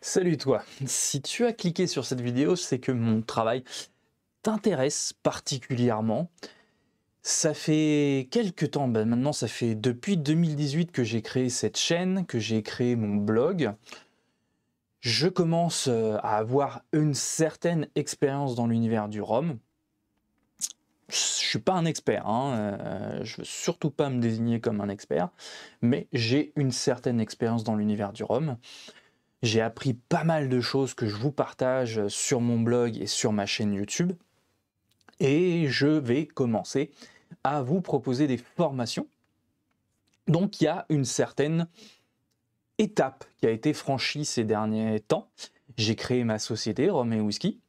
Salut toi, si tu as cliqué sur cette vidéo, c'est que mon travail t'intéresse particulièrement. Ça fait quelques temps, ben maintenant ça fait depuis 2018 que j'ai créé cette chaîne, que j'ai créé mon blog. Je commence euh, à avoir une certaine expérience dans l'univers du ROM. Je ne suis pas un expert, je hein, ne euh, je veux surtout pas me désigner comme un expert, mais j'ai une certaine expérience dans l'univers du ROM. J'ai appris pas mal de choses que je vous partage euh, sur mon blog et sur ma chaîne YouTube. Et je vais commencer à vous proposer des formations. Donc il y a une certaine étape qui a été franchie ces derniers temps. J'ai créé ma société Rome et Whisky.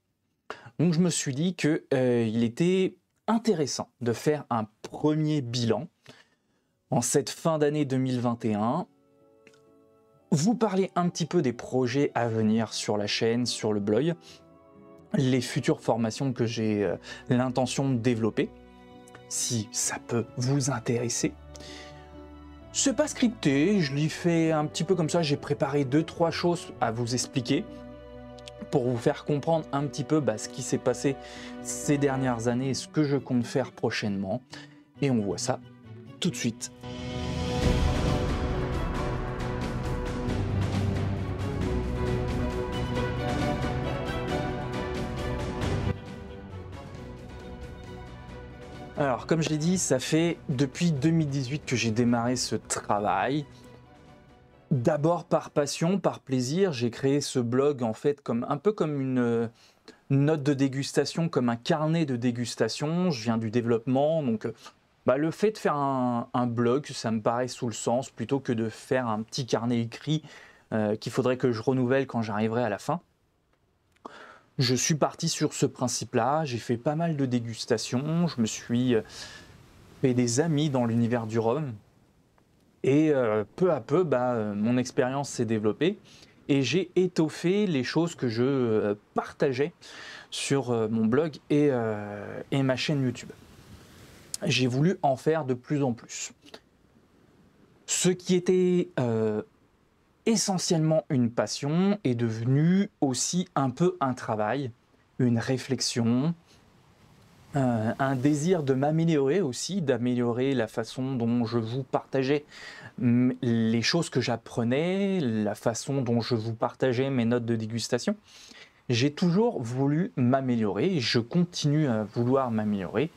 Donc je me suis dit qu'il euh, était intéressant de faire un premier bilan en cette fin d'année 2021 vous parler un petit peu des projets à venir sur la chaîne, sur le blog, les futures formations que j'ai euh, l'intention de développer, si ça peut vous intéresser. C'est pas scripté, je lui fais un petit peu comme ça, j'ai préparé deux trois choses à vous expliquer pour vous faire comprendre un petit peu bah, ce qui s'est passé ces dernières années et ce que je compte faire prochainement. Et on voit ça tout de suite. Alors, comme je l'ai dit, ça fait depuis 2018 que j'ai démarré ce travail. D'abord par passion, par plaisir, j'ai créé ce blog en fait comme un peu comme une note de dégustation, comme un carnet de dégustation. Je viens du développement, donc euh, bah, le fait de faire un, blog, ça me paraît sous le sens plutôt que de faire un petit carnet écrit euh, qu'il faudrait que je renouvelle quand j'arriverai à la fin je suis parti sur ce principe-là. J'ai fait pas mal de dégustations. Je me suis euh, fait des amis dans l'univers du rhum. Et euh, peu à peu, bah, euh, mon expérience s'est développée et j'ai étoffé les choses que je partageais sur mon blog et, et ma chaîne YouTube. J'ai voulu en faire de plus en plus. Ce qui était essentiellement une passion, est devenue aussi un peu un travail, une réflexion, euh, un désir de m'améliorer aussi, d'améliorer la façon dont je vous partageais hum, les choses que j'apprenais, la façon dont je vous partageais mes notes de dégustation. J'ai toujours voulu m'améliorer, je continue à vouloir m'améliorer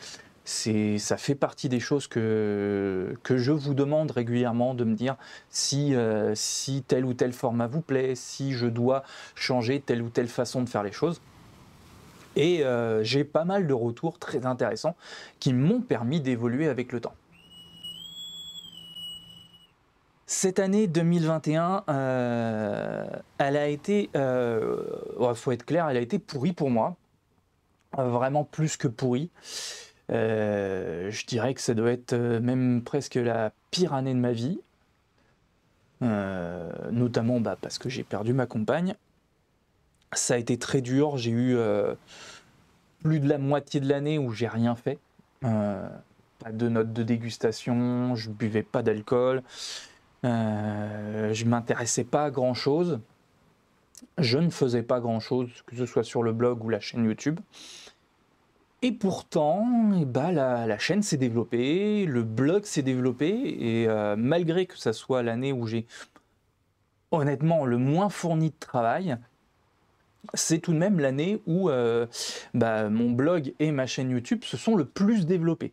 c'est, ça fait partie des choses que, que je vous demande régulièrement de me dire si, euh, si tel ou tel format vous plaît, si je dois changer telle ou telle façon de faire les choses. Et euh, j'ai pas mal de retours très intéressants qui m'ont permis d'évoluer avec le temps. Cette année 2021, euh, elle a été, il faut être clair, elle a été pourrie pour moi, vraiment plus que pourrie. Euh, je dirais que ça doit être euh, même presque la pire année de ma vie. Euh, notamment bah, parce que j'ai perdu ma compagne. Ça a été très dur. J'ai eu plus de la moitié de l'année où j'ai rien fait. pas de notes de dégustation, je buvais pas d'alcool, je m'intéressais pas à grand chose. Je ne faisais pas grand chose, que ce soit sur le blog ou la chaîne YouTube. Et pourtant, eh ben, la, chaîne s'est développée, le blog s'est développé, et euh, malgré que ça soit l'année où j'ai honnêtement le moins fourni de travail, c'est tout de même l'année où euh, bah, mon blog et ma chaîne YouTube se sont le plus développés.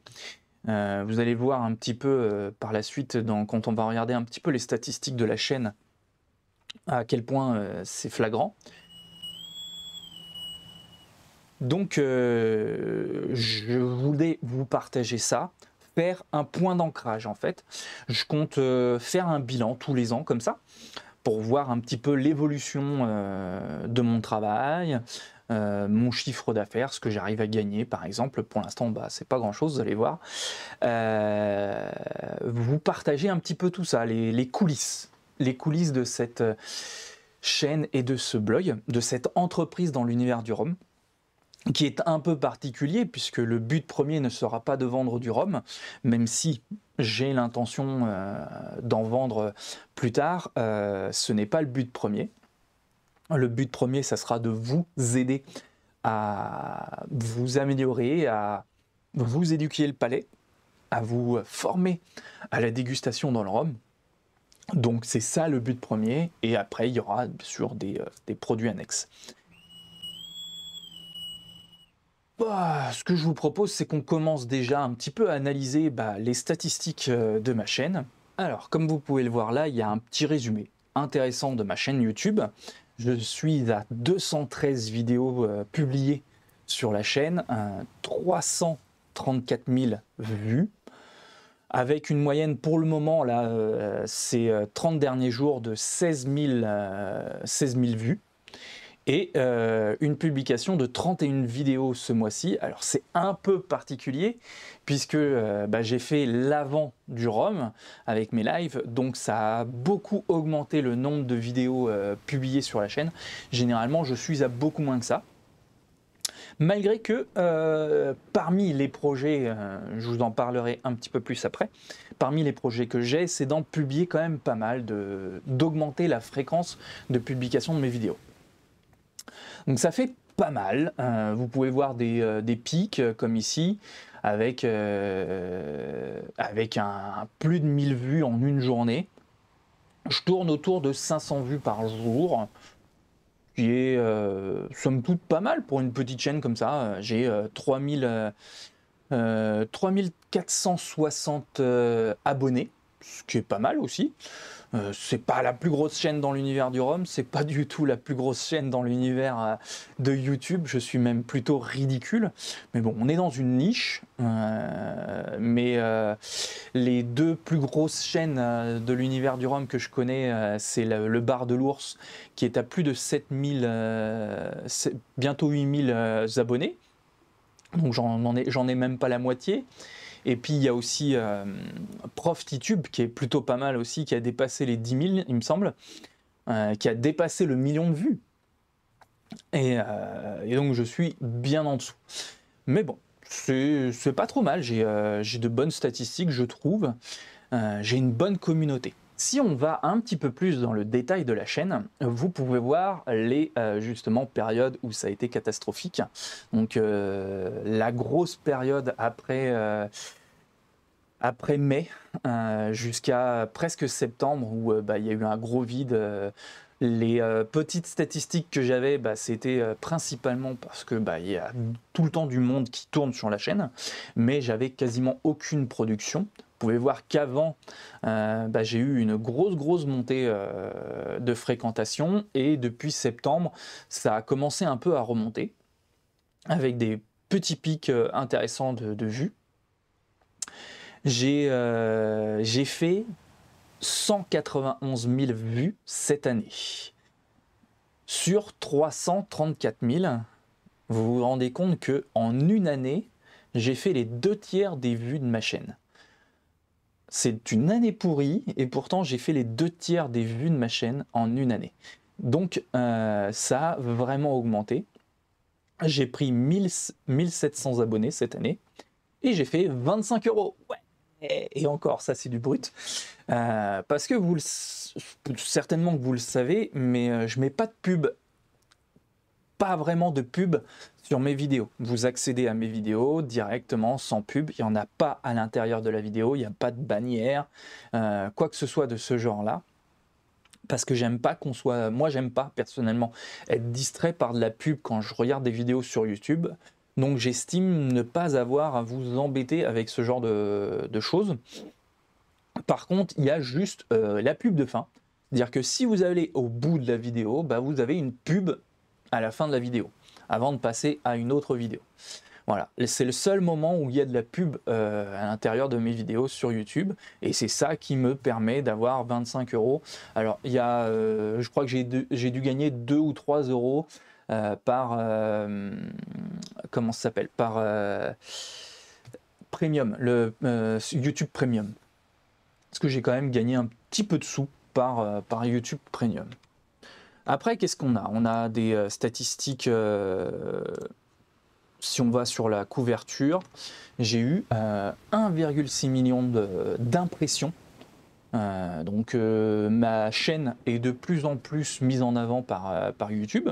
Euh, vous allez voir un petit peu par la suite, quand on va regarder un petit peu les statistiques de la chaîne, à quel point c'est flagrant. Donc, euh, je voulais vous partager ça, faire un point d'ancrage en fait. Je compte euh, faire un bilan tous les ans comme ça, pour voir un petit peu l'évolution euh, de mon travail, mon chiffre d'affaires, ce que j'arrive à gagner par exemple. Pour l'instant, bah, c'est pas grand chose, vous allez voir. vous partagez un petit peu tout ça, les, les coulisses, les coulisses de cette chaîne et de ce blog, de cette entreprise dans l'univers du Rhum qui est un peu particulier puisque le but premier ne sera pas de vendre du rhum, même si j'ai l'intention euh, d'en vendre plus tard, euh, ce n'est pas le but premier. Le but premier, ça sera de vous aider à vous améliorer, à vous éduquer le palais, à vous former à la dégustation dans le rhum. Donc c'est ça le but premier, et après il y aura sur sûr euh, des produits annexes. Bah, ce que je vous propose, c'est qu'on commence déjà un petit peu à analyser bah, les statistiques euh, de ma chaîne. Alors, comme vous pouvez le voir là, il y a un petit résumé intéressant de ma chaîne YouTube. Je suis à 213 vidéos euh, publiées sur la chaîne, 334 euh, 000 vues, avec une moyenne pour le moment, là, ces 30 derniers jours de 16 000 vues et euh, une publication de 31 vidéos ce mois-ci. Alors c'est un peu particulier puisque euh, bah, j'ai fait l'avant du ROM avec mes lives, donc ça a beaucoup augmenté le nombre de vidéos euh, publiées sur la chaîne. Généralement je suis à beaucoup moins que ça. Malgré que parmi les projets, je vous en parlerai un petit peu plus après, parmi les projets que j'ai, c'est d'en publier quand même pas mal, d'augmenter la fréquence de publication de mes vidéos. Donc ça fait pas mal. Hein. vous pouvez voir des, euh, pics euh, comme ici avec, euh, avec un, plus de 1000 vues en une journée. Je tourne autour de 500 vues par jour, qui est somme toute pas mal pour une petite chaîne comme ça. J'ai 3460 abonnés, ce qui est pas mal aussi. Euh, c'est pas la plus grosse chaîne dans l'univers du Rome, c'est pas du tout la plus grosse chaîne dans l'univers euh, de YouTube, je suis même plutôt ridicule. Mais bon, on est dans une niche, euh, mais les deux plus grosses chaînes de l'univers du Rome que je connais, c'est le, Bar de l'Ours qui est à plus de 7000, bientôt 8000 abonnés. Donc j'en ai, même pas la moitié. Et puis il y a aussi euh, qui est plutôt pas mal aussi, qui a dépassé les 10 000, il me semble, euh, qui a dépassé le million de vues. Et, euh, et donc je suis bien en dessous. Mais bon, c'est pas trop mal, euh, j'ai de bonnes statistiques, je trouve. j'ai une bonne communauté. Si on va un petit peu plus dans le détail de la chaîne, vous pouvez voir les euh, justement périodes où ça a été catastrophique. Donc euh, la grosse période après euh, après mai jusqu'à presque septembre où bah, il y a eu un gros vide. les petites statistiques que j'avais, bah, c'était principalement parce que bah, il y a tout le temps du monde qui tourne sur la chaîne, mais j'avais quasiment aucune production. Vous pouvez voir qu'avant, euh, bah, j'ai eu une grosse, grosse montée euh, de fréquentation. Et depuis septembre, ça a commencé un peu à remonter avec des petits pics euh, intéressants de, vues. J'ai fait 191 000 vues cette année sur 334 000. Vous vous rendez compte que en une année, j'ai fait les deux tiers des vues de ma chaîne. C'est une année pourrie et pourtant j'ai fait les deux tiers des vues de ma chaîne en une année. Donc euh, ça a vraiment augmenté. J'ai pris 1700 abonnés cette année et j'ai fait 25 euros. et encore, ça c'est du brut. Euh, parce que vous le, certainement que vous le savez, mais euh, je mets pas de pub pas vraiment de pub sur mes vidéos. Vous accédez à mes vidéos directement, sans pub. Il n'y en a pas à l'intérieur de la vidéo, il n'y a pas de bannière, euh, quoi que ce soit de ce genre-là. Parce que j'aime pas qu'on soit. Moi, j'aime pas personnellement être distrait par de la pub quand je regarde des vidéos sur YouTube. Donc, j'estime ne pas avoir à vous embêter avec ce genre de, choses. Par contre, il y a juste euh, la pub de fin. C'est-à-dire que si vous allez au bout de la vidéo, bah vous avez une pub à la fin de la vidéo, avant de passer à une autre vidéo. Voilà, c'est le seul moment où il y a de la pub euh, à l'intérieur de mes vidéos sur YouTube, et c'est ça qui me permet d'avoir 25 euros. Alors, il y a, euh, je crois que j'ai dû gagner deux ou trois euros euh, par, comment ça s'appelle, par Premium, le YouTube Premium. Parce que j'ai quand même gagné un petit peu de sous par, par YouTube Premium. Après, qu'est-ce qu'on a On a des euh, statistiques, euh, si on va sur la couverture, j'ai eu 1,6 euh, million d'impressions. donc ma chaîne est de plus en plus mise en avant par, YouTube,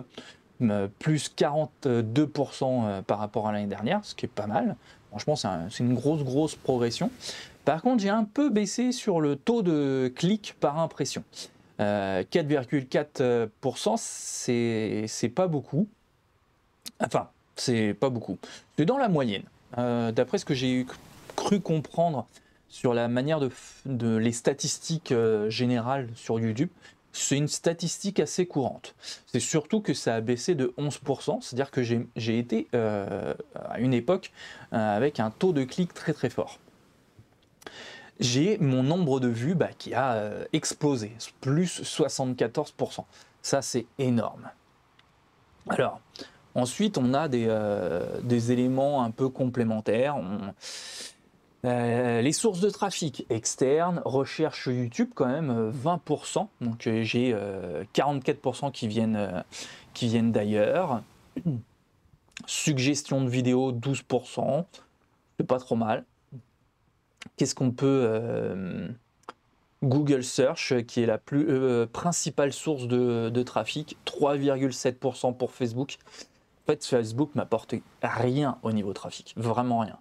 plus 42% par rapport à l'année dernière, ce qui est pas mal. Franchement, c'est une grosse, grosse progression. Par contre, j'ai un peu baissé sur le taux de clic par impression. 4,4%, euh, euh, c'est, pas beaucoup. Enfin, c'est pas beaucoup. C'est dans la moyenne. Euh, d'après ce que j'ai cru comprendre sur la manière de, les statistiques générales sur YouTube, c'est une statistique assez courante. C'est surtout que ça a baissé de 11%, c'est-à-dire que j'ai, été à une époque avec un taux de clic très très fort j'ai mon nombre de vues bah, qui a euh, explosé, plus 74%. Ça, c'est énorme. Alors, ensuite, on a des, euh, éléments un peu complémentaires. Euh, les sources de trafic externes, recherche YouTube quand même 20%, donc j'ai 44% qui viennent, qui viennent d'ailleurs. Suggestion de vidéos 12%, c'est pas trop mal qu'est-ce qu'on peut euh, Google Search, qui est la plus, euh, principale source de, trafic, 3,7% pour Facebook. En fait, Facebook m'apporte rien au niveau trafic, vraiment rien.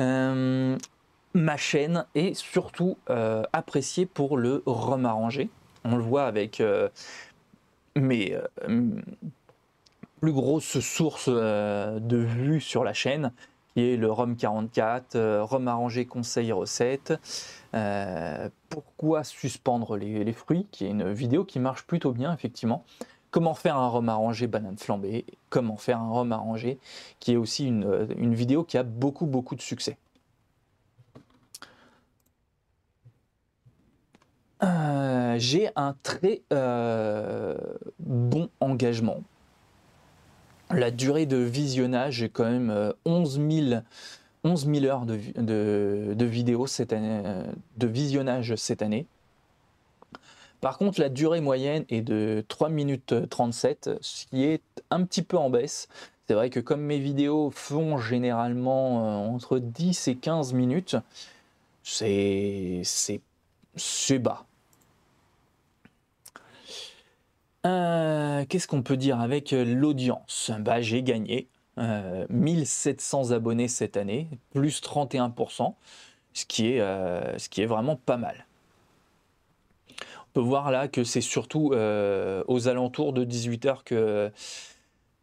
Euh, ma chaîne est surtout appréciée pour le remarranger. On le voit avec mes plus grosses sources de vues sur la chaîne, qui est le Rhum 44, Rome euh, arrangé conseil recette. Euh, pourquoi suspendre les, fruits, qui est une vidéo qui marche plutôt bien effectivement. Comment faire un rhum arrangé banane flambée, comment faire un rhum arrangé, qui est aussi euh, une, vidéo qui a beaucoup beaucoup de succès. j'ai un très bon engagement la durée de visionnage est quand même 11 euh, 000, heures de, de, vidéos cette euh, de visionnage cette année. Par contre, la durée moyenne est de 3 minutes 37, euh, ce qui est un petit peu en baisse. C'est vrai que comme mes vidéos font généralement entre 10 et 15 minutes, c'est bas. Euh, qu'est-ce qu'on peut dire avec euh, l'audience bah, J'ai gagné 1700 euh, abonnés cette année, plus 31%, ce qui est, ce qui est vraiment pas mal. On peut voir là que c'est surtout aux alentours de 18h que,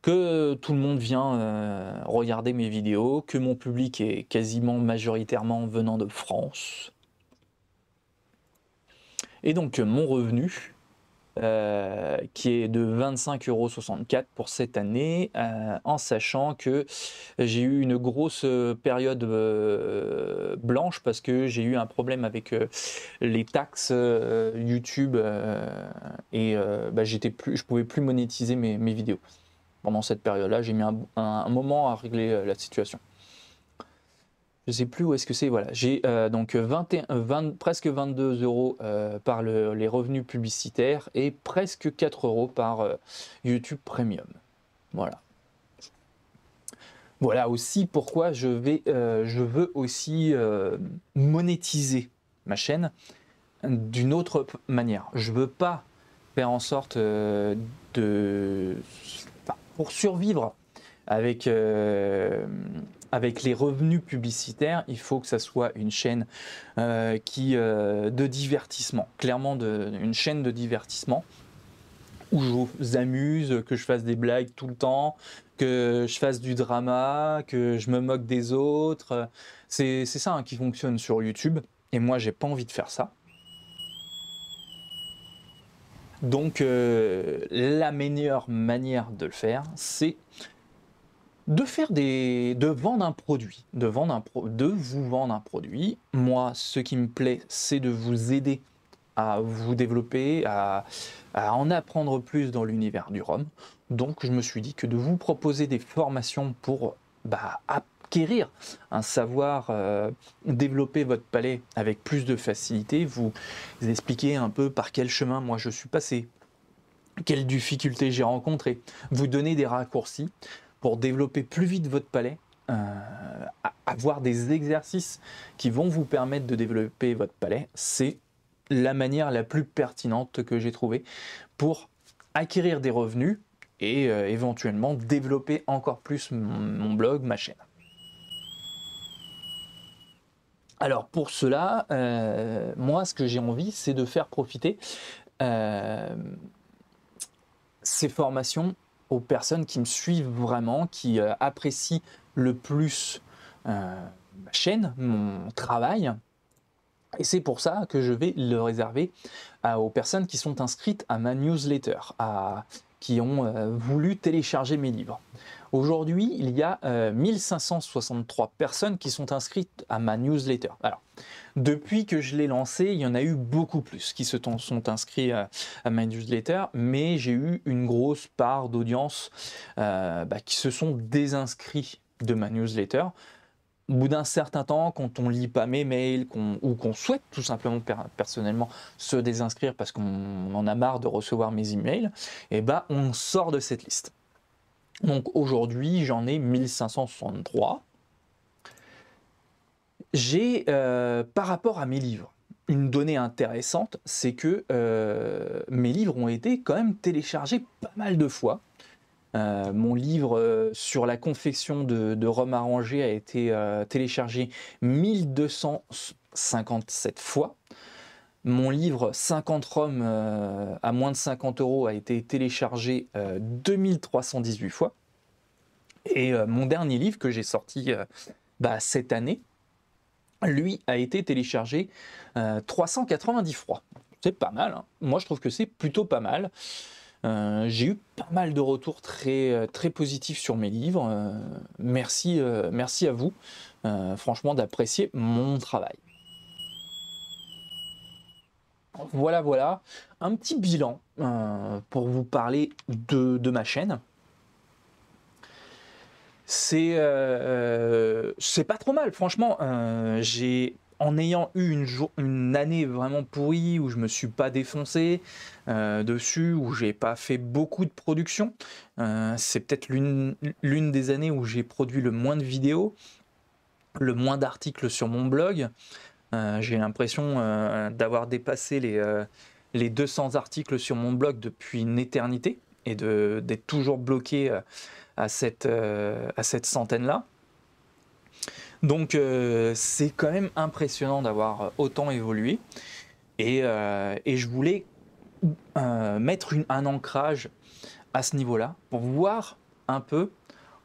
que tout le monde vient regarder mes vidéos, que mon public est quasiment majoritairement venant de France. Et donc mon revenu, euh, qui est de 25,64€ pour cette année, euh, en sachant que j'ai eu une grosse euh, période blanche parce que j'ai eu un problème avec les taxes YouTube et je bah, j'étais plus, je pouvais plus monétiser mes, mes vidéos. Pendant cette période-là, j'ai mis un moment à régler la situation sais plus où est-ce que c'est, voilà, j'ai euh, donc 21, euh, 20, euh, presque 22 euros par les revenus publicitaires et presque 4 euros par YouTube Premium. Voilà. Voilà aussi pourquoi je, vais, je veux aussi monétiser ma chaîne d'une autre manière. Je veux pas faire en sorte de... pour survivre avec avec les revenus publicitaires, il faut que ça soit une chaîne euh, qui, euh, de divertissement, clairement de, une chaîne de divertissement où je vous amuse, que je fasse des blagues tout le temps, que je fasse du drama, que je me moque des autres. C'est ça hein, qui fonctionne sur YouTube. Et moi, j'ai pas envie de faire ça. Donc, euh, la meilleure manière de le faire, c'est de faire des vendre un produit de un de vous vendre un produit moi ce qui me plaît c'est de vous aider à vous développer à, en apprendre plus dans l'univers du rhum donc je me suis dit que de vous proposer des formations pour bah, acquérir un savoir euh, développer votre palais avec plus de facilité vous, vous expliquer un peu par quel chemin moi je suis passé quelles difficultés j'ai rencontrées vous donner des raccourcis pour développer plus vite votre palais, avoir euh, des exercices qui vont vous permettre de développer votre palais, c'est la manière la plus pertinente que j'ai trouvée pour acquérir des revenus et euh, éventuellement développer encore plus mon, blog, ma chaîne. Alors pour cela, euh, moi ce que j'ai envie, c'est de faire profiter ces formations aux personnes qui me suivent vraiment, qui euh, apprécient le plus euh, ma chaîne, mon travail. Et c'est pour ça que je vais le réserver euh, aux personnes qui sont inscrites à ma newsletter, à, qui ont voulu télécharger mes livres. Aujourd'hui, il y a 1563 personnes qui sont inscrites à ma newsletter. Alors, depuis que je l'ai lancé, il y en a eu beaucoup plus qui se sont inscrits à, ma newsletter, mais j'ai eu une grosse part d'audience euh, bah, qui se sont désinscrits de ma newsletter. Au bout d'un certain temps, quand on lit pas mes mails ou qu'on souhaite tout simplement personnellement se désinscrire parce qu'on en a marre de recevoir mes emails, et eh bah, on sort de cette liste. Donc aujourd'hui, j'en ai 1563. J'ai, euh, par rapport à mes livres, une donnée intéressante, c'est que euh, mes livres ont été quand même téléchargés pas mal de fois. Euh, mon livre sur la confection de, rhum arrangé a été téléchargé 1257 fois. Mon livre 50 roms à moins de 50 euros a été téléchargé 2318 fois. Et mon dernier livre que j'ai sorti bah, cette année, lui a été téléchargé 390 euh, fois. C'est pas mal, hein. moi je trouve que c'est plutôt pas mal. Euh, j'ai eu pas mal de retours très, euh, très positifs sur mes livres. merci, merci à vous, franchement, d'apprécier mon travail. Voilà, voilà, un petit bilan pour vous parler de ma chaîne c'est euh, euh, c'est pas trop mal, franchement. Euh, j'ai en ayant eu une, année vraiment pourrie où je me suis pas défoncé dessus, où j'ai pas fait beaucoup de production, c'est peut-être l'une des années où j'ai produit le moins de vidéos, le moins d'articles sur mon blog. j'ai l'impression d'avoir dépassé les, les 200 articles sur mon blog depuis une éternité et d'être toujours bloqué euh, à cette, euh, à cette centaine-là. Donc euh, c'est quand même impressionnant d'avoir autant évolué. Et, je voulais mettre un ancrage à ce niveau-là pour voir un peu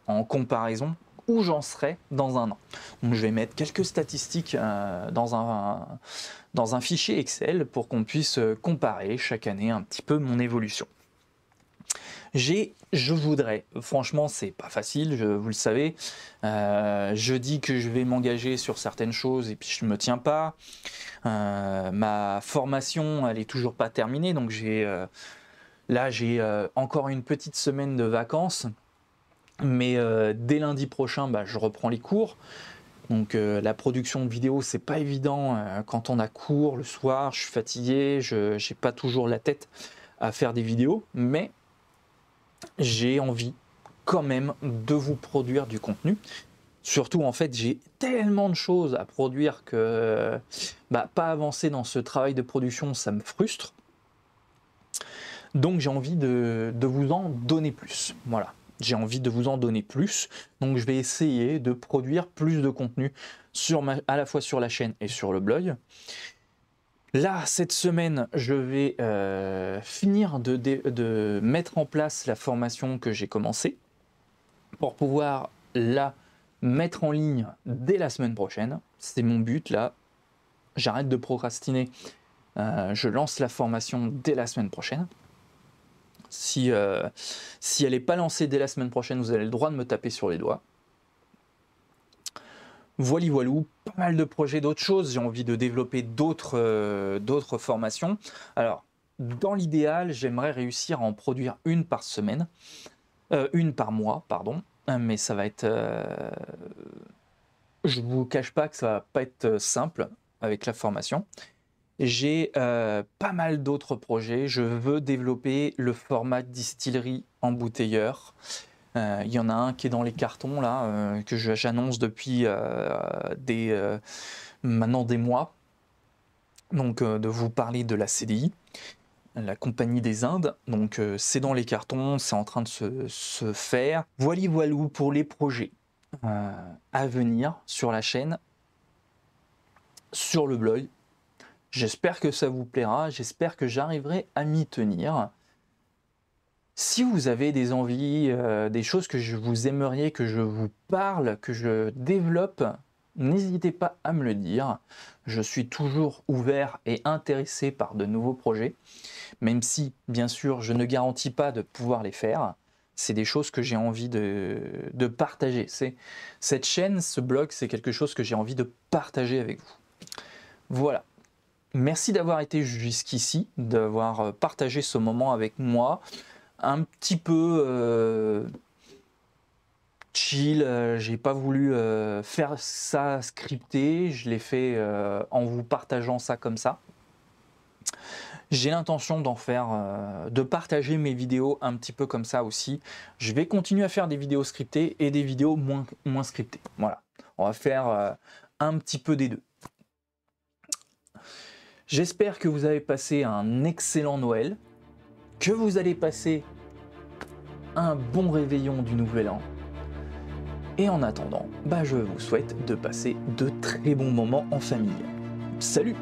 en comparaison où j'en serais dans un an. je vais mettre quelques statistiques dans, un, dans un fichier Excel pour qu'on puisse comparer chaque année un petit peu mon évolution. J'ai, je voudrais, franchement, c'est pas facile, je, vous le savez. Euh, je dis que je vais m'engager sur certaines choses et puis je me tiens pas. Euh, ma formation, elle est toujours pas terminée, donc j'ai. Euh, là, j'ai encore une petite semaine de vacances, mais dès lundi prochain, bah, je reprends les cours. Donc la production de vidéos c'est pas évident quand on a cours le soir, je suis fatigué, je n'ai pas toujours la tête à faire des vidéos, mais j'ai envie quand même de vous produire du contenu. Surtout, en fait, j'ai tellement de choses à produire que bah, pas avancer dans ce travail de production, ça me frustre. Donc, j'ai envie de, vous en donner plus. Voilà, j'ai envie de vous en donner plus. Donc, je vais essayer de produire plus de contenu à la fois sur la chaîne et sur le blog. Là, cette semaine, je vais euh, finir de, mettre en place la formation que j'ai commencée pour pouvoir la mettre en ligne dès la semaine prochaine. C'est mon but là. J'arrête de procrastiner. Euh, je lance la formation dès la semaine prochaine. Si, euh, si elle n'est pas lancée dès la semaine prochaine, vous avez le droit de me taper sur les doigts. Voili voilou, pas mal de projets, d'autres choses. J'ai envie de développer euh, d'autres formations. Alors, dans l'idéal, j'aimerais réussir à en produire une par semaine, euh, une par mois, pardon. Euh, mais ça va être, je vous cache pas que ça va pas être simple avec la formation. J'ai pas mal d'autres projets. Je veux développer le format distillerie embouteilleur. Il euh, y en a un qui est dans les cartons, là, euh, que j'annonce depuis euh, des, maintenant des mois. Donc, de vous parler de la CDI, la Compagnie des Indes. Donc, c'est dans les cartons, c'est en train de se, se faire. Voilà, voilou pour les projets à venir sur la chaîne, sur le blog. J'espère que ça vous plaira, j'espère que j'arriverai à m'y tenir. Si vous avez des envies, euh, des choses que je vous aimeriez que je vous parle, que je développe, n'hésitez pas à me le dire. Je suis toujours ouvert et intéressé par de nouveaux projets, même si, bien sûr, je ne garantis pas de pouvoir les faire. C'est des choses que j'ai envie de, de partager. cette chaîne, ce blog, c'est quelque chose que j'ai envie de partager avec vous. Voilà. Merci d'avoir été jusqu'ici, d'avoir euh, partagé ce moment avec moi un petit peu euh, chill. Euh, j'ai pas voulu euh, faire ça scripté. Je l'ai fait en vous partageant ça comme ça. J'ai l'intention d'en faire, de partager mes vidéos un petit peu comme ça aussi. Je vais continuer à faire des vidéos scriptées et des vidéos moins, moins scriptées. Voilà, on va faire un petit peu des deux. J'espère que vous avez passé un excellent Noël que vous allez passer un bon réveillon du nouvel an. Et en attendant, bah je vous souhaite de passer de très bons moments en famille. Salut